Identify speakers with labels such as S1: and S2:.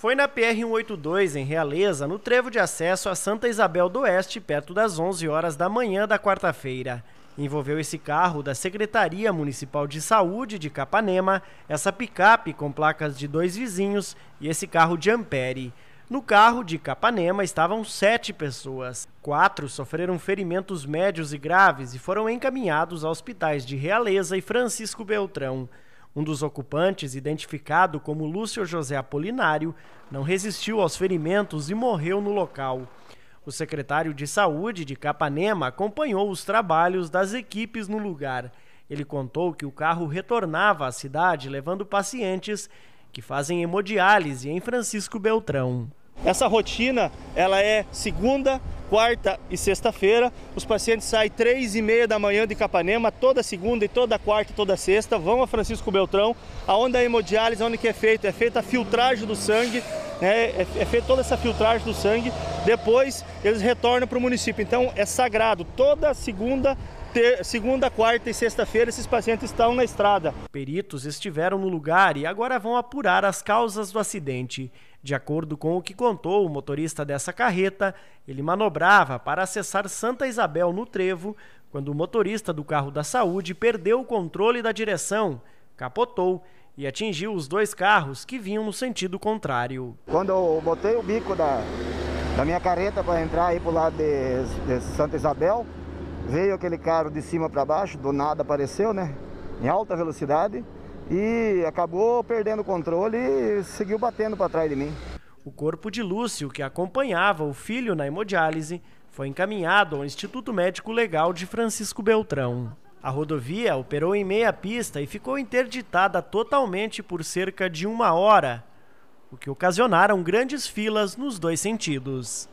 S1: Foi na PR-182, em Realeza, no trevo de acesso a Santa Isabel do Oeste, perto das 11 horas da manhã da quarta-feira. Envolveu esse carro da Secretaria Municipal de Saúde de Capanema, essa picape com placas de dois vizinhos e esse carro de Ampere. No carro de Capanema estavam sete pessoas. Quatro sofreram ferimentos médios e graves e foram encaminhados a hospitais de Realeza e Francisco Beltrão. Um dos ocupantes, identificado como Lúcio José Apolinário, não resistiu aos ferimentos e morreu no local. O secretário de Saúde de Capanema acompanhou os trabalhos das equipes no lugar. Ele contou que o carro retornava à cidade levando pacientes que fazem hemodiálise em Francisco Beltrão. Essa rotina, ela é segunda, quarta
S2: e sexta-feira. Os pacientes saem três e meia da manhã de Capanema, toda segunda e toda quarta e toda sexta, vão a Francisco Beltrão, aonde a hemodiálise, onde que é feito? É feita a filtragem do sangue né, é, é feita toda essa filtragem do sangue, depois eles retornam para o município. Então é sagrado, toda segunda ter, segunda, quarta e sexta-feira esses
S1: pacientes estão na estrada. Peritos estiveram no lugar e agora vão apurar as causas do acidente. De acordo com o que contou o motorista dessa carreta, ele manobrava para acessar Santa Isabel no trevo quando o motorista do carro da saúde perdeu o controle da direção, capotou e atingiu os dois carros que vinham no sentido
S3: contrário. Quando eu botei o bico da, da minha careta para entrar aí pro lado de, de Santa Isabel, veio aquele carro de cima para baixo, do nada apareceu, né? Em alta velocidade e acabou perdendo o controle e seguiu batendo para trás de mim.
S1: O corpo de Lúcio, que acompanhava o filho na hemodiálise, foi encaminhado ao Instituto Médico Legal de Francisco Beltrão. A rodovia operou em meia pista e ficou interditada totalmente por cerca de uma hora, o que ocasionaram grandes filas nos dois sentidos.